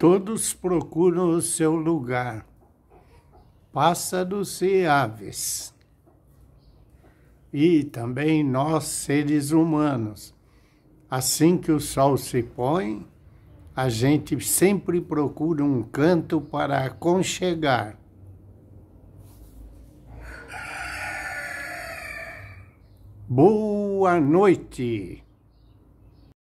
Todos procuram o seu lugar, pássaros e aves. E também nós, seres humanos, assim que o sol se põe, a gente sempre procura um canto para aconchegar. Boa noite!